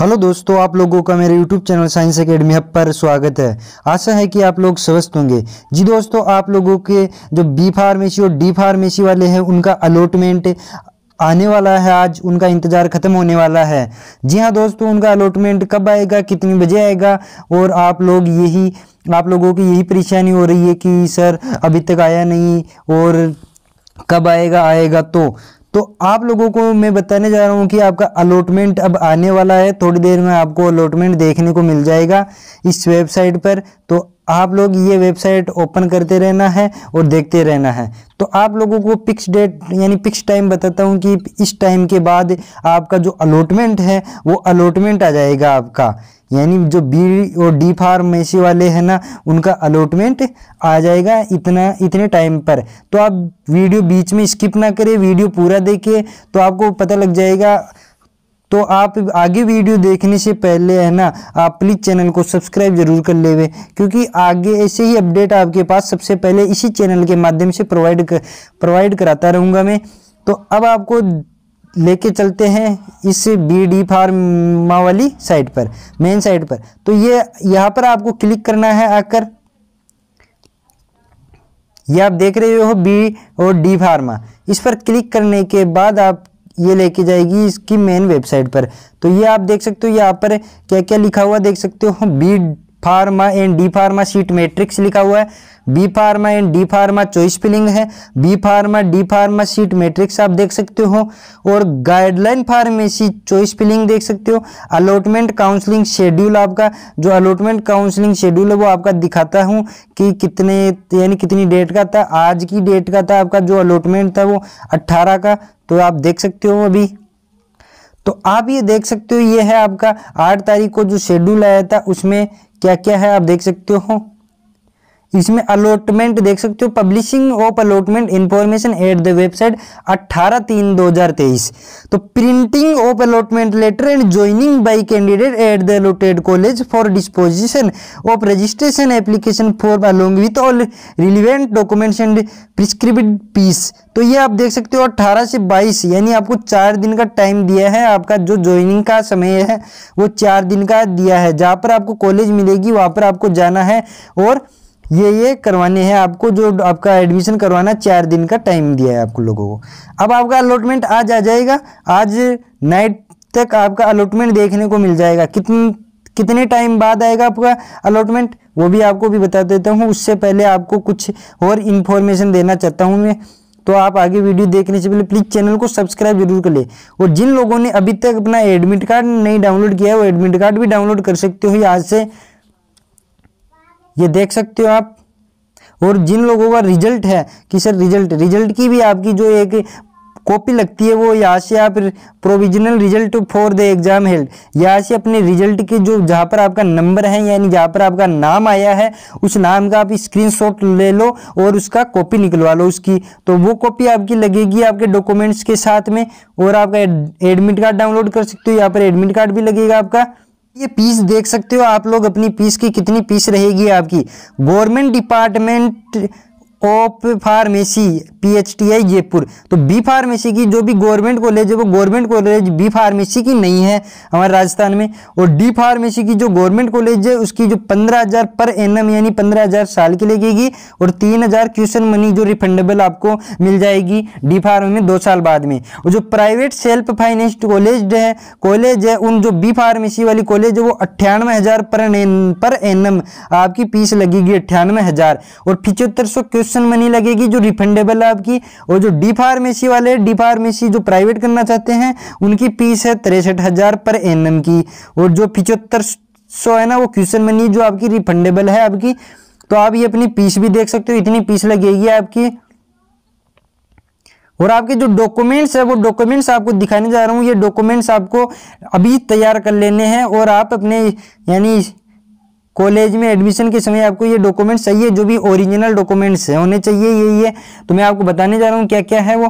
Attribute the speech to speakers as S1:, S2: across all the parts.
S1: hello दोस्तों आप लोगों का मेरे YouTube channel Science Academy Hub पर स्वागत है आशा है कि आप लोग स्वस्थ होंगे जी दोस्तों आप लोगों के जो बी फार्मेसी और डी फार्मेसी वाले हैं उनका अलॉटमेंट आने वाला है आज उनका इंतज़ार ख़त्म होने वाला है जी हाँ दोस्तों उनका अलॉटमेंट कब आएगा कितने बजे आएगा और आप लोग यही आप लोगों की यही परेशानी हो रही है कि सर अभी तक आया नहीं और कब आएगा आएगा तो तो आप लोगों को मैं बताने जा रहा हूँ कि आपका अलॉटमेंट अब आने वाला है थोड़ी देर में आपको अलॉटमेंट देखने को मिल जाएगा इस वेबसाइट पर तो आप लोग ये वेबसाइट ओपन करते रहना है और देखते रहना है तो आप लोगों को फिक्स डेट यानी फिक्स टाइम बताता हूँ कि इस टाइम के बाद आपका जो अलॉटमेंट है वो अलॉटमेंट आ जाएगा आपका यानी जो बी और डी फार्मेसी वाले हैं ना उनका अलॉटमेंट आ जाएगा इतना इतने टाइम पर तो आप वीडियो बीच में स्किप ना करें वीडियो पूरा देखिए तो आपको पता लग जाएगा तो आप आगे वीडियो देखने से पहले है ना आप प्लीज़ चैनल को सब्सक्राइब जरूर कर लेवे क्योंकि आगे ऐसे ही अपडेट आपके पास सबसे पहले इसी चैनल के माध्यम से प्रोवाइड कर, प्रोवाइड कराता रहूंगा मैं तो अब आपको लेके चलते हैं इस बी डी फार्मा वाली साइट पर मेन साइट पर तो ये यहाँ पर आपको क्लिक करना है आकर ये आप देख रहे हो बी और डी फार्मा इस पर क्लिक करने के बाद आप ये लेके जाएगी इसकी मेन वेबसाइट पर तो ये आप देख सकते हो यहाँ पर क्या क्या लिखा हुआ देख सकते हो बी हाँ, pharma and D pharma seat matrix लिखा हुआ है B pharma and D pharma choice filling है B pharma D pharma seat matrix आप देख सकते हो और गाइडलाइन फार्मेसी चॉइस फिलिंग देख सकते हो अलॉटमेंट काउंसलिंग शेड्यूल आपका जो अलॉटमेंट काउंसलिंग शेड्यूल है वो आपका दिखाता हूँ कि कितने यानी कितनी डेट का था आज की डेट का था आपका जो अलॉटमेंट था वो अट्ठारह का तो आप देख सकते हो अभी तो आप ये देख सकते हो ये है आपका आठ तारीख को जो शेड्यूल आया था उसमें क्या क्या है आप देख सकते हो इसमें अलॉटमेंट देख सकते हो publishing of allotment information at the website 18 तीन 2023 तो printing of allotment letter and joining by candidate at the allotted college for disposition of registration application for along with all relevant documents and prescribed fees तो ये आप देख सकते हो अट्ठारह से बाईस यानी आपको चार दिन का टाइम दिया है आपका जो ज्वाइनिंग का समय है वो चार दिन का दिया है जहाँ पर आपको कॉलेज मिलेगी वहाँ पर आपको जाना है और ये ये करवाने हैं आपको जो आपका एडमिशन करवाना चार दिन का टाइम दिया है आपको लोगों को अब आपका अलॉटमेंट आज आ जाएगा आज नाइट तक आपका अलॉटमेंट देखने को मिल जाएगा कितन कितने टाइम बाद आएगा आपका अलॉटमेंट वो भी आपको भी बता देता हूँ उससे पहले आपको कुछ और इन्फॉर्मेशन देना चाहता हूँ मैं तो आप आगे वीडियो देखने से पहले प्लीज़ चैनल को सब्सक्राइब जरूर कर ले और जिन लोगों ने अभी तक अपना एडमिट कार्ड नहीं डाउनलोड किया है वो एडमिट कार्ड भी डाउनलोड कर सकते हो आज से ये देख सकते हो आप और जिन लोगों का रिजल्ट है कि सर रिजल्ट रिजल्ट की भी आपकी जो एक कॉपी लगती है वो यहाँ से आप provisional result for the exam held यहाँ से अपने रिजल्ट के जो जहाँ पर आपका नंबर है यानी जहाँ पर आपका नाम आया है उस नाम का आप स्क्रीनशॉट ले लो और उसका कॉपी निकलवा लो उसकी तो वो कॉपी आपकी लगेगी आपके डॉक्यूमेंट्स के साथ में और आपका एडमिट कार्ड डाउनलोड कर सकते हो यहाँ पर एडमिट कार्ड भी लगेगा आपका ये पीस देख सकते हो आप लोग अपनी पीस की कितनी पीस रहेगी आपकी government department of pharmacy PHTI Jaipur तो बी फार्मेसी की जो भी गवर्नमेंट कॉलेज है वो गवर्नमेंट कॉलेज बी फार्मेसी की नहीं है हमारे राजस्थान में और डी फार्मेसी की जो गवर्नमेंट कॉलेज है उसकी जो पंद्रह हज़ार पर एम यानी पंद्रह हज़ार साल की लगेगी और तीन हज़ार क्वेश्चन मनी जो रिफंडेबल आपको मिल जाएगी डी फार्म में दो साल बाद में और जो प्राइवेट सेल्फ फाइनेंस्ड कॉलेज है कॉलेज है उन जो बी फार्मेसी वाली कॉलेज है वो अट्ठानवे हज़ार पर एम आपकी फीस लगेगी अट्ठानवे हज़ार और पिचहत्तर सौ सब्सक्रिप्शन मनी लगेगी जो रिफंडेबल है आपकी और जो डी फार्मेसी वाले डी फार्मेसी जो प्राइवेट करना चाहते हैं उनकी फीस है तिरसठ हज़ार पर एन की और जो पिचहत्तर सौ है ना वो क्वेश्चन मनी जो आपकी रिफंडेबल है आपकी तो आप ये अपनी पीस भी देख सकते हो इतनी पीस लगेगी आपकी और आपके जो डॉक्यूमेंट्स है वो डॉक्यूमेंट्स आपको दिखाने जा रहा हूँ ये डॉक्यूमेंट्स आपको अभी तैयार कर लेने हैं और आप अपने यानी कॉलेज में एडमिशन के समय आपको ये डॉक्यूमेंट चाहिए जो भी ओरिजिनल डॉक्यूमेंट्स है होने चाहिए यही है तो मैं आपको बताने जा रहा हूँ क्या क्या है वो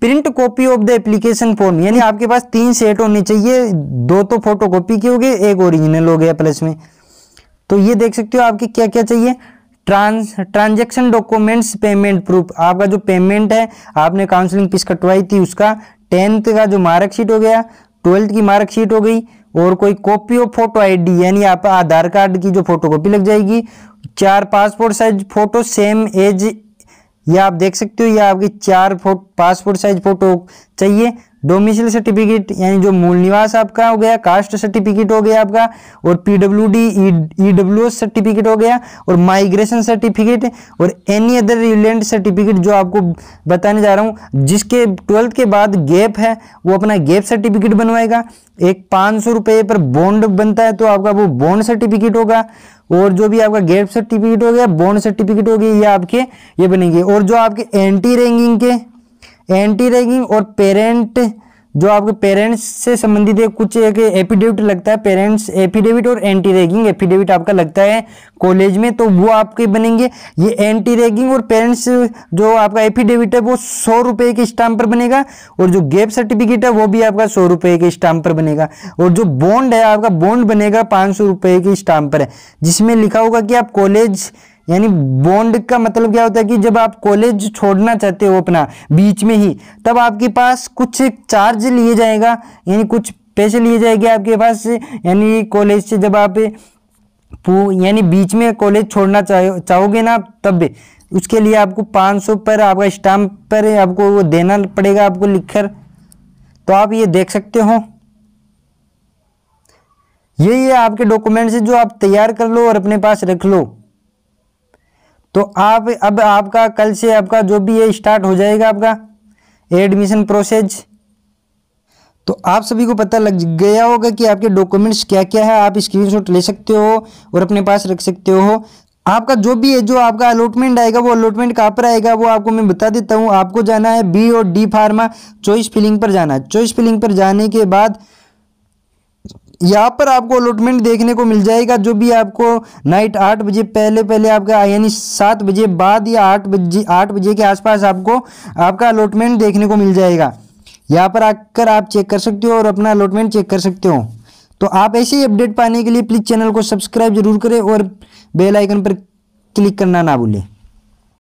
S1: print copy of the application form यानी आपके पास तीन सेट होने चाहिए दो तो फोटो कॉपी के हो गए एक ओरिजिनल हो गया प्लस में तो ये देख सकते हो आपके क्या क्या चाहिए trans transaction documents payment proof आपका जो पेमेंट है आपने काउंसलिंग फीस कटवाई थी उसका टेंथ का जो मार्कशीट हो गया ट्वेल्थ की मार्कशीट हो गई और कोई कॉपी ऑफ फोटो आईडी यानी आप आधार कार्ड की जो फोटो कॉपी लग जाएगी चार passport size photo same as या आप देख सकते हो या आपकी चार पासपोर्ट साइज फोटो चाहिए डोमिसल सर्टिफिकेट यानी जो मूल निवास आपका हो गया कास्ट सर्टिफिकेट हो गया आपका और पीडब्ल्यू डी ईडब्ल्यू सर्टिफिकेट हो गया और माइग्रेशन सर्टिफिकेट और एनी अदर रिलेंट सर्टिफिकेट जो आपको बताने जा रहा हूँ जिसके ट्वेल्थ के बाद गैप है वो अपना गैप सर्टिफिकेट बनवाएगा एक पाँच सौ रुपये पर बॉन्ड बनता है तो आपका वो बॉन्ड सर्टिफिकेट होगा और जो भी आपका गैप सर्टिफिकेट हो गया बॉन्ड सर्टिफिकेट हो गया ये आपके ये बनेंगे और जो आपके एंटी रैंकिंग के एंटी रैगिंग और पेरेंट जो आपके पेरेंट्स से संबंधित है कुछ एक एफिडेविट लगता है पेरेंट्स एफिडेविट और एंटी रैगिंग एफिडेविट आपका लगता है कॉलेज में तो वो आपके बनेंगे ये एंटी रैगिंग और पेरेंट्स जो आपका एफिडेविट है वो सौ रुपये के स्टाम्प पर बनेगा और जो गैप सर्टिफिकेट है वो भी आपका सौ रुपये के स्टाम्प पर बनेगा और जो बॉन्ड है आपका बॉन्ड बनेगा पाँच सौ रुपये के स्टाम्प पर है जिसमें लिखा होगा कि आप कॉलेज यानी बॉन्ड का मतलब क्या होता है कि जब आप कॉलेज छोड़ना चाहते हो अपना बीच में ही तब आपके पास कुछ चार्ज लिए जाएगा यानी कुछ पैसे लिए जाएंगे आपके पास यानी कॉलेज से जब आप यानी बीच में कॉलेज छोड़ना चाहो चाहोगे ना तब उसके लिए आपको 500 पर आपका स्टाम्प पर आपको वो देना पड़ेगा आपको लिखकर तो आप ये देख सकते हो ये ये आपके डॉक्यूमेंट्स जो आप तैयार कर लो और अपने पास रख लो तो आप अब आपका कल से आपका जो भी ये स्टार्ट हो जाएगा आपका एडमिशन प्रोसेस तो आप सभी को पता लग गया होगा कि आपके डॉक्यूमेंट्स क्या क्या है आप स्क्रीनशॉट ले सकते हो और अपने पास रख सकते हो आपका जो भी है जो आपका अलॉटमेंट आएगा वो अलॉटमेंट कहाँ पर आएगा वो आपको मैं बता देता हूँ आपको जाना है बी और डी फार्मा चॉइस फिलिंग पर जाना है चॉइस फिलिंग पर जाने के बाद यहाँ पर आपको अलॉटमेंट देखने को मिल जाएगा जो भी आपको नाइट आठ बजे पहले पहले आपका यानी सात बजे बाद या आठ बजे आठ बजे के आसपास आपको आपका अलॉटमेंट देखने को मिल जाएगा यहाँ पर आकर आप चेक कर सकते हो और अपना अलॉटमेंट चेक कर सकते हो तो आप ऐसे ही अपडेट पाने के लिए प्लीज़ चैनल को सब्सक्राइब जरूर करें और बेल आइकन पर क्लिक करना ना भूलें